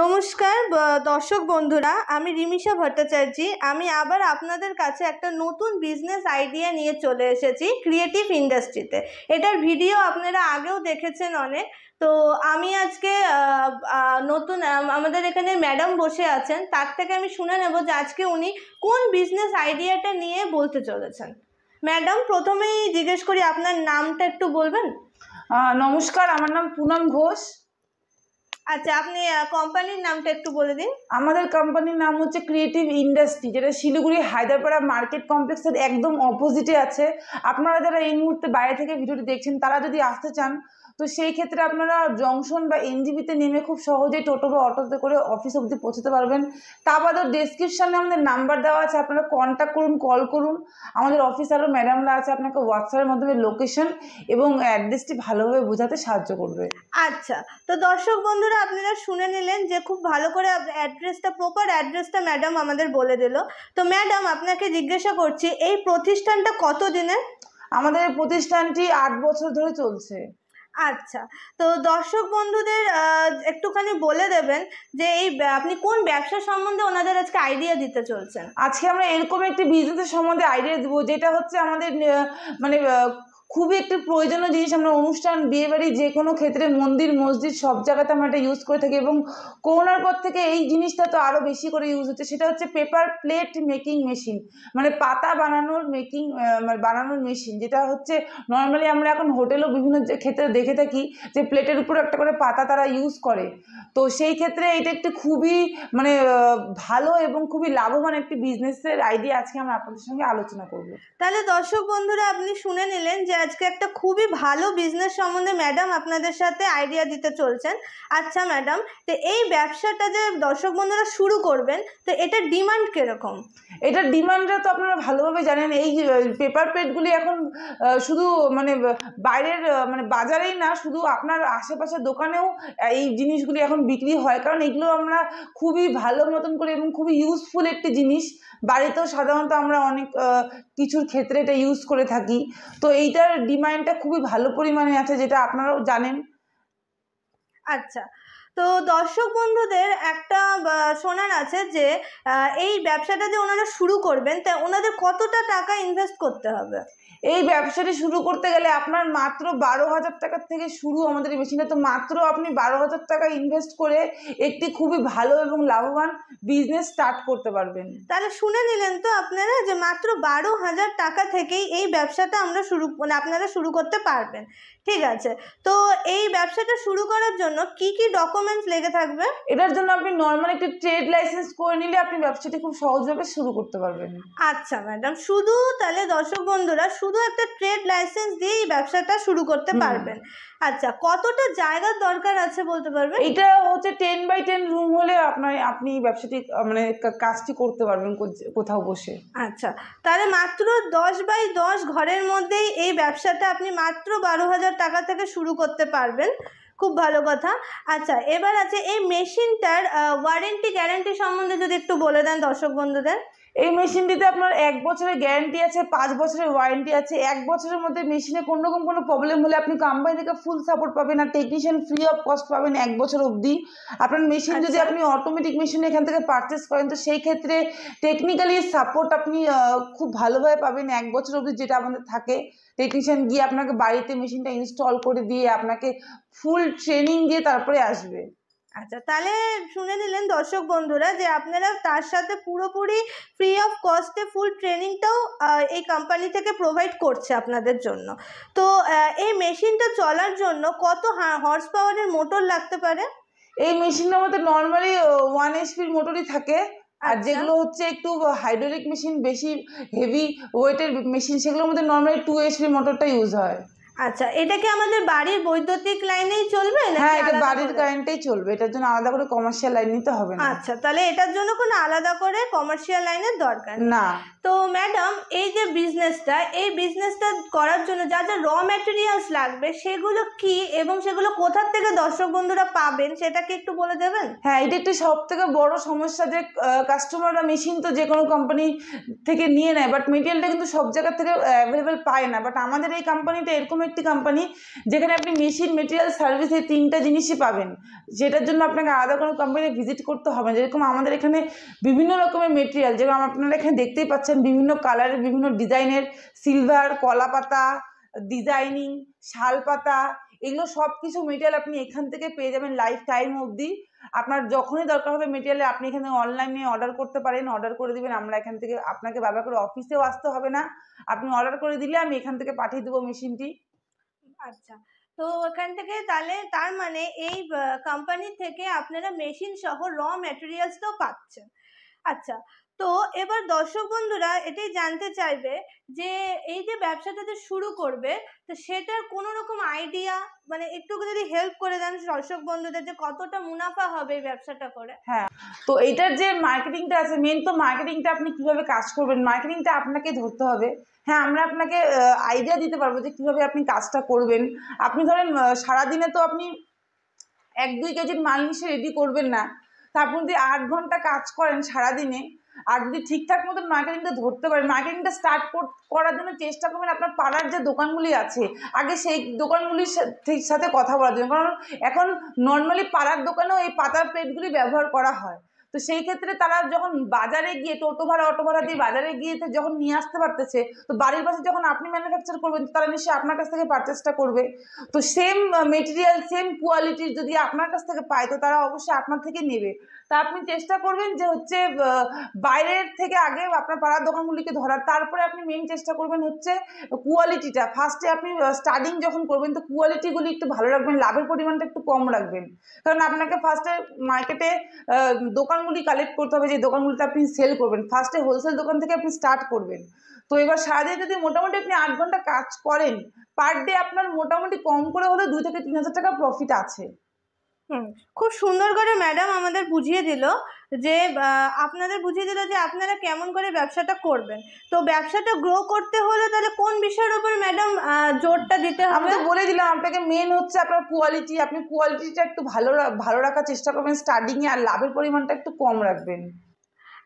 নমস্কার দর্শক বন্ধুরা আমি রিমিশা ভট্টাচার্য আমি আবার আপনাদের কাছে একটা নতুন বিজনেস আইডিয়া নিয়ে চলে এসেছি ক্রিয়েটিভ ইন্ডাস্ট্রিতে এটার ভিডিও আপনারা আগেও দেখেছেন অনেক তো আমি আজকে নতুন আমাদের এখানে ম্যাডাম বসে আছেন তার থেকে আমি শুনে নেব যে আজকে উনি কোন বিজনেস আইডিয়াটা নিয়ে বলতে চলেছেন ম্যাডাম প্রথমেই জিজ্ঞেস করি আপনার নামটা একটু বলবেন নমস্কার আমার নাম পুনম ঘোষ আচ্ছা আপনি কোম্পানির নামটা একটু বলে দিন আমাদের কোম্পানির নাম হচ্ছে ক্রিয়েটিভ ইন্ডাস্ট্রি যেটা শিলিগুড়ি হায়দ্রাপাড়া মার্কেট কমপ্লেক্সের একদম অপোজিটে আছে আপনারা যারা এই মুহূর্তে বাইরে থেকে ভিডিওটি দেখছেন তারা যদি আসতে চান তো সেই ক্ষেত্রে আপনারা জংশন বা এনজিবিতে নেমে খুব সহজেই টোটো বা অটোতে করে অফিস অবধি পৌঁছতে পারবেন তা বাদেও ডেসক্রিপশানে আমাদের নাম্বার দেওয়া আছে আপনারা কন্ট্যাক্ট করুন কল করুন আমাদের অফিসারও ম্যাডামরা আছে আপনাকে হোয়াটসঅ্যাপের মাধ্যমে লোকেশন এবং অ্যাড্রেসটি ভালোভাবে বোঝাতে সাহায্য করবে আচ্ছা তো দর্শক বন্ধুরা আপনারা শুনে নিলেন যে খুব ভালো করে অ্যাড্রেসটা প্রপার অ্যাড্রেসটা ম্যাডাম আমাদের বলে দিল তো ম্যাডাম আপনাকে জিজ্ঞাসা করছি এই প্রতিষ্ঠানটা কত দিনের আমাদের প্রতিষ্ঠানটি আট বছর ধরে চলছে আচ্ছা তো দর্শক বন্ধুদের একটুখানি বলে দেবেন যে এই আপনি কোন ব্যবসা সম্বন্ধে ওনাদের আজকে আইডিয়া দিতে চলছেন আজকে আমরা এরকম একটি বিজনেসের সম্বন্ধে আইডিয়া দেবো যেটা হচ্ছে আমাদের মানে খুবই একটি প্রয়োজনীয় জিনিস আমরা অনুষ্ঠান বিয়েবাড়ি যে কোনো ক্ষেত্রে মন্দির মসজিদ সব জায়গাতে আমরা এটা ইউজ করে থাকি এবং করোনার পর থেকে এই জিনিসটা তো আরও বেশি করে ইউজ হচ্ছে সেটা হচ্ছে পেপার প্লেট মেকিং মেশিন মানে পাতা বানানোর মেকিং মানে বানানোর মেশিন যেটা হচ্ছে নর্মালি আমরা এখন হোটেলও বিভিন্ন ক্ষেত্রে দেখে থাকি যে প্লেটের উপর একটা করে পাতা তারা ইউজ করে তো সেই ক্ষেত্রে এটা একটি খুবই মানে ভালো এবং খুবই লাভবান একটি বিজনেসের আইডিয়া আজকে আমরা আপনাদের সঙ্গে আলোচনা করব তাহলে দর্শক বন্ধুরা আপনি শুনে নিলেন যে আজকে একটা খুবই ভালো বিজনেস সম্বন্ধে ম্যাডাম আপনাদের সাথে আইডিয়া দিতে চলছেন আচ্ছা ম্যাডাম তো এই ব্যবসাটা যে দর্শক বন্ধুরা শুরু করবেন তো এটা ডিমান্ড কিরকম এটা ডিমান্ডটা তো আপনারা ভালোভাবে জানেন এই পেপার প্লেটগুলি এখন শুধু মানে বাইরের মানে বাজারেই না শুধু আপনার আশেপাশের দোকানেও এই জিনিসগুলি এখন বিক্রি হয় কারণ এগুলো আমরা খুবই ভালো মতন করে এবং খুবই ইউজফুল একটি জিনিস বাড়িতেও সাধারণত আমরা অনেক কিছুর ক্ষেত্রে এটা ইউজ করে থাকি তো এইটার ডিমান্ডটা খুবই ভালো পরিমাণে আছে যেটা আপনারাও জানেন আচ্ছা তো দর্শক বন্ধুদের একটা শোনার আছে যে এই ব্যবসাটা যে ওনারা শুরু করবেন তা ওনাদের কতটা টাকা ইনভেস্ট করতে হবে এই ব্যবসাটি শুরু করতে গেলে আপনার মাত্র বারো হাজার টাকার থেকে শুরু আমাদের এই মেশিনে তো মাত্র আপনি বারো হাজার টাকা ইনভেস্ট করে একটি খুবই ভালো এবং লাভবান বিজনেস স্টার্ট করতে পারবেন তাহলে শুনে নিলেন তো আপনারা যে মাত্র বারো হাজার টাকা থেকেই এই ব্যবসাটা আমরা শুরু মানে আপনারা শুরু করতে পারবেন ঠিক আছে তো এই ব্যবসাটা শুরু করার জন্য কি কি ডকুমেন্ট ডকুমেন্টস লেগে থাকবে এটার জন্য আপনি নর্মাল একটি ট্রেড লাইসেন্স করে নিলে আপনি ব্যবসাটি খুব সহজভাবে শুরু করতে পারবেন আচ্ছা ম্যাডাম শুধু তাহলে দর্শক বন্ধুরা শুধু একটা ট্রেড লাইসেন্স দিয়ে এই ব্যবসাটা শুরু করতে পারবেন আচ্ছা কতটা জায়গার দরকার আছে বলতে পারবেন এটা হচ্ছে টেন বাই টেন রুম হলে আপনার আপনি ব্যবসাটি মানে কাজটি করতে পারবেন কোথাও বসে আচ্ছা তাহলে মাত্র দশ বাই দশ ঘরের মধ্যেই এই ব্যবসাটা আপনি মাত্র বারো হাজার টাকা থেকে শুরু করতে পারবেন খুব ভালো কথা আচ্ছা এবার আছে এই মেশিনটার ওয়ারেন্টি গ্যারেন্টি সম্বন্ধে যদি একটু বলে দেন দর্শক বন্ধুদের এই মেশিনটিতে আপনার এক বছরের গ্যারেন্টি আছে পাঁচ বছরের ওয়ারেন্টি আছে এক বছরের মধ্যে মেশিনে কোনো রকম কোনো প্রবলেম হলে আপনি কোম্পানি থেকে ফুল সাপোর্ট পাবেন আর টেকনিশিয়ান ফ্রি অফ কস্ট পাবেন এক বছর অবধি আপনার মেশিন যদি আচ্ছা। আপনি অটোমেটিক মেশিন এখান থেকে পারচেস করেন তো সেই ক্ষেত্রে টেকনিক্যালি সাপোর্ট আপনি খুব ভালোভাবে পাবেন এক বছর অবধি যেটা আমাদের থাকে টেকনিশিয়ান গিয়ে আপনাকে বাড়িতে মেশিনটা ইনস্টল করে দিয়ে আপনাকে ফুল ট্রেনিং দিয়ে তারপরে আসবে আচ্ছা তাহলে শুনে নিলেন দর্শক বন্ধুরা যে আপনারা তার সাথে পুরোপুরি ফ্রি অফ কস্টে ফুল ট্রেনিংটাও এই কোম্পানি থেকে প্রোভাইড করছে আপনাদের জন্য তো এই মেশিনটা চলার জন্য কত হর্স পাওয়ারের মোটর লাগতে পারে এই মেশিনটার মধ্যে নর্মালি ওয়ান এইচপির মোটরই থাকে আর আচ্ছা। যেগুলো হচ্ছে একটু হাইড্রোলিক মেশিন বেশি হেভি ওয়েটের মেশিন সেগুলোর মধ্যে নর্মালি টু এইচপির মোটরটা ইউজ হয় আচ্ছা এটা কি আমাদের বাড়ির বৈদ্যুতিক লাইনেই চলবে হ্যাঁ এটা বাড়ির কারেন্টেই চলবে এটার জন্য আলাদা করে কমার্শিয়াল লাইন নিতে হবে না আচ্ছা তাহলে এটার জন্য কোনো আলাদা করে কমার্শিয়াল লাইনের দরকার না তো ম্যাডাম এই যে বিজনেসটা এই বিজনেসটা করার জন্য যা যা র ম্যাটেরিয়ালস লাগবে সেগুলো কি এবং সেগুলো কোথার থেকে দর্শক বন্ধুরা পাবেন সেটাকে একটু বলে দেবেন হ্যাঁ এটা একটি সব থেকে বড় সমস্যা যে কাস্টমাররা মেশিন তো যে কোনো কোম্পানি থেকে নিয়ে নেয় বাট মেটেরিয়ালটা কিন্তু সব জায়গা থেকে অ্যাভেলেবেল পায় না বাট আমাদের এই কোম্পানিটা এরকম একটি কোম্পানি যেখানে আপনি মেশিন মেটেরিয়াল সার্ভিস এই তিনটা জিনিসই পাবেন যেটার জন্য আপনাকে আলাদা কোনো কোম্পানি ভিজিট করতে হবে না যেরকম আমাদের এখানে বিভিন্ন রকমের মেটেরিয়াল যেরকম আপনারা এখানে দেখতেই পাচ্ছেন বিভিন্ন কালারের বিভিন্ন ডিজাইনের সিলভার কলাপাতা ডিজাইনিং শালপাতা এগুলো সব কিছু মেটেরিয়াল আপনি এখান থেকে পেয়ে যাবেন লাইফ টাইম অবধি আপনার যখনই দরকার হবে মেটেরিয়ালে আপনি এখানে অনলাইনে অর্ডার করতে পারেন অর্ডার করে দিবেন আমরা এখান থেকে আপনাকে ব্যবহার করে অফিসেও আসতে হবে না আপনি অর্ডার করে দিলে আমি এখান থেকে পাঠিয়ে দেবো মেশিনটি আচ্ছা তো ওখান থেকে তাহলে তার মানে এই কোম্পানি থেকে আপনারা মেশিন সহ র তো পাচ্ছেন আচ্ছা তো এবার দর্শক বন্ধুরা এটাই জানতে চাইবে যে এই যে ব্যবসাটা যে শুরু করবে তো সেটার কোনো রকম আইডিয়া মানে একটু যদি হেল্প করে দেন দর্শক বন্ধুদের যে কতটা মুনাফা হবে এই ব্যবসাটা করে হ্যাঁ তো এটার যে মার্কেটিংটা আছে মেন তো মার্কেটিংটা আপনি কিভাবে কাজ করবেন মার্কেটিংটা আপনাকে ধরতে হবে হ্যাঁ আমরা আপনাকে আইডিয়া দিতে পারবো যে কিভাবে আপনি কাজটা করবেন আপনি ধরেন সারাদিনে তো আপনি এক দুই কেজির মাল মিশে রেডি করবেন না তা আপনি যদি আট ঘন্টা কাজ করেন সারাদিনে আর যদি ঠিকঠাক মতন মার্কেটিংটা ধরতে পারেন মার্কেটিংটা স্টার্ট করার জন্য চেষ্টা করবেন আপনার পাড়ার যে দোকানগুলি আছে আগে সেই দোকানগুলির সাথে কথা বলার জন্য কারণ এখন নর্মালি পাড়ার দোকানেও এই পাতার প্লেটগুলি ব্যবহার করা হয় তো সেই ক্ষেত্রে তারা যখন বাজারে গিয়ে টোটো ভাড়া অটো ভাড়া দিয়ে বাজারে গিয়ে যখন নিয়ে আসতে পারতেছে তো বাড়ির পাশে যখন আপনি ম্যানুফ্যাকচার করবেন তারা নিশ্চয়ই আপনার কাছ থেকে পারচেসটা করবে তো সেম মেটেরিয়াল সেম কোয়ালিটির যদি আপনার কাছ থেকে পায় তো তারা অবশ্যই আপনার থেকে নেবে তা আপনি চেষ্টা করবেন যে হচ্ছে বাইরের থেকে আগে আপনার পাড়ার দোকানগুলিকে ধরার তারপরে আপনি মেন চেষ্টা করবেন হচ্ছে কোয়ালিটিটা ফার্স্টে আপনি স্টার্টিং যখন করবেন তো কোয়ালিটিগুলি একটু ভালো রাখবেন লাভের পরিমাণটা একটু কম রাখবেন কারণ আপনাকে ফার্স্টে মার্কেটে দোকান দোকানগুলি কালেক্ট করতে হবে যে দোকানগুলিতে আপনি সেল করবেন ফার্স্টে হোলসেল দোকান থেকে আপনি স্টার্ট করবেন তো এবার সারাদিন যদি মোটামুটি আপনি আট ঘন্টা কাজ করেন পার ডে আপনার মোটামুটি কম করে হলে দুই থেকে তিন হাজার টাকা প্রফিট আছে খুব সুন্দর করে ম্যাডাম আমাদের বুঝিয়ে দিল যে আপনাদের বুঝিয়ে দিল যে আপনারা কেমন করে ব্যবসাটা করবেন তো ব্যবসাটা গ্রো করতে হলে তাহলে কোন বিষয়ের উপর ম্যাডাম জোরটা দিতে হবে আমি বলে দিলাম আপনাকে মেন হচ্ছে আপনার কোয়ালিটি আপনি কোয়ালিটিটা একটু ভালো ভালো রাখার চেষ্টা করবেন স্টার্টিংয়ে আর লাভের পরিমাণটা একটু কম রাখবেন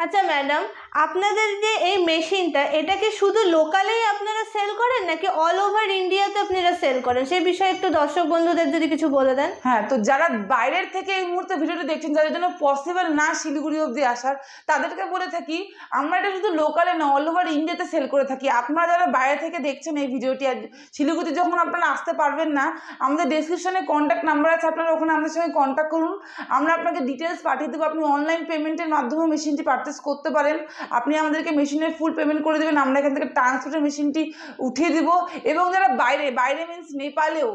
আচ্ছা ম্যাডাম আপনাদের যে এই মেশিনটা এটা কি শুধু লোকালেই আপনারা সেল করেন নাকি অল ওভার ইন্ডিয়াতে আপনারা সেল করেন সেই বিষয়ে একটু দর্শক বন্ধুদের যদি কিছু বলে দেন হ্যাঁ তো যারা বাইরের থেকে এই মুহূর্তে ভিডিওটি দেখছেন যাদের জন্য পসিবল না শিলিগুড়ি অবধি আসার তাদেরকে বলে থাকি আমরা এটা শুধু লোকালে না অল ওভার ইন্ডিয়াতে সেল করে থাকি আপনারা যারা বাইরে থেকে দেখছেন এই ভিডিওটি আর শিলিগুড়িতে যখন আপনারা আসতে পারবেন না আমাদের ডিসক্রিপশনে কন্ট্যাক্ট নাম্বার আছে আপনারা ওখানে আমাদের সঙ্গে কন্ট্যাক্ট করুন আমরা আপনাকে ডিটেলস পাঠিয়ে দেবো আপনি অনলাইন পেমেন্টের মাধ্যমে মেশিনটি পাঠিয়ে পারচেস করতে পারেন আপনি আমাদেরকে মেশিনের ফুল পেমেন্ট করে দেবেন আমরা এখান থেকে ট্রান্সপোর্টের মেশিনটি উঠিয়ে দেবো এবং যারা বাইরে বাইরে মিন্স নেপালেও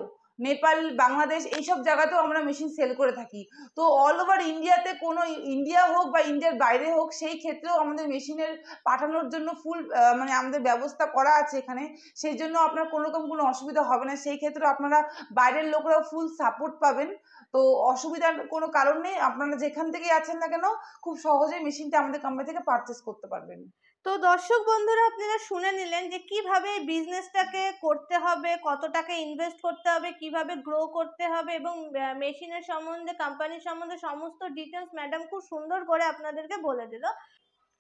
নেপাল বাংলাদেশ এইসব জায়গাতেও আমরা মেশিন সেল করে থাকি তো অল ওভার ইন্ডিয়াতে কোনো ইন্ডিয়া হোক বা ইন্ডিয়ার বাইরে হোক সেই ক্ষেত্রেও আমাদের মেশিনের পাঠানোর জন্য ফুল মানে আমাদের ব্যবস্থা করা আছে এখানে সেই জন্য আপনার কোনোরকম কোনো অসুবিধা হবে না সেই ক্ষেত্রে আপনারা বাইরের লোকরাও ফুল সাপোর্ট পাবেন তো অসুবিধার কোনো কারণ নেই আপনারা যেখান থেকে আছেন না কেন খুব সহজে মেশিনটা আমাদের কোম্পানি থেকে পারচেস করতে পারবেন তো দর্শক বন্ধুরা আপনারা শুনে নিলেন যে কিভাবে এই বিজনেসটাকে করতে হবে কত টাকা ইনভেস্ট করতে হবে কিভাবে গ্রো করতে হবে এবং মেশিনের সম্বন্ধে কোম্পানির সম্বন্ধে সমস্ত ডিটেলস ম্যাডাম খুব সুন্দর করে আপনাদেরকে বলে দিল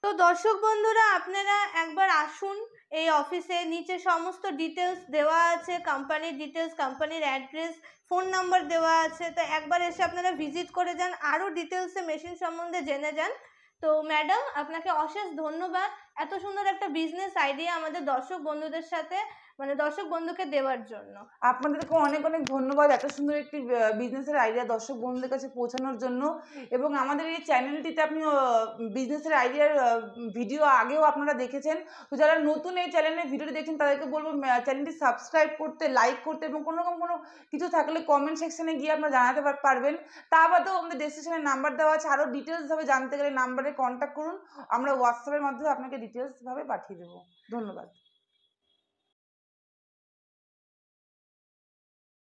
তো দর্শক বন্ধুরা আপনারা একবার আসুন এই অফিসে নিচে সমস্ত ডিটেলস দেওয়া আছে কোম্পানির ডিটেলস কোম্পানির অ্যাড্রেস ফোন নাম্বার দেওয়া আছে তো একবার এসে আপনারা ভিজিট করে যান আরও ডিটেলসে মেশিন সম্বন্ধে জেনে যান তো ম্যাডাম আপনাকে অশেষ ধন্যবাদ এত সুন্দর একটা বিজনেস আইডিয়া আমাদের দর্শক বন্ধুদের সাথে মানে দর্শক বন্ধুকে দেওয়ার জন্য আপনাদেরকে অনেক অনেক ধন্যবাদ এত সুন্দর একটি বিজনেসের আইডিয়া দর্শক বন্ধুদের কাছে পৌঁছানোর জন্য এবং আমাদের এই চ্যানেলটিতে আপনি বিজনেসের আইডিয়ার ভিডিও আগেও আপনারা দেখেছেন তো যারা নতুন এই চ্যানেলের ভিডিওটি দেখছেন তাদেরকে বলবো চ্যানেলটি সাবস্ক্রাইব করতে লাইক করতে এবং কোনো রকম কোনো কিছু থাকলে কমেন্ট সেকশানে গিয়ে আপনারা জানাতে পারবেন তা বাদেও আমাদের ডেসক্রিপশনে নাম্বার দেওয়া আছে আরও ডিটেলসভাবে জানতে গেলে নাম্বারে কন্ট্যাক্ট করুন আমরা হোয়াটসঅ্যাপের মাধ্যমে আপনাকে ডিটেলসভাবে পাঠিয়ে দেবো ধন্যবাদ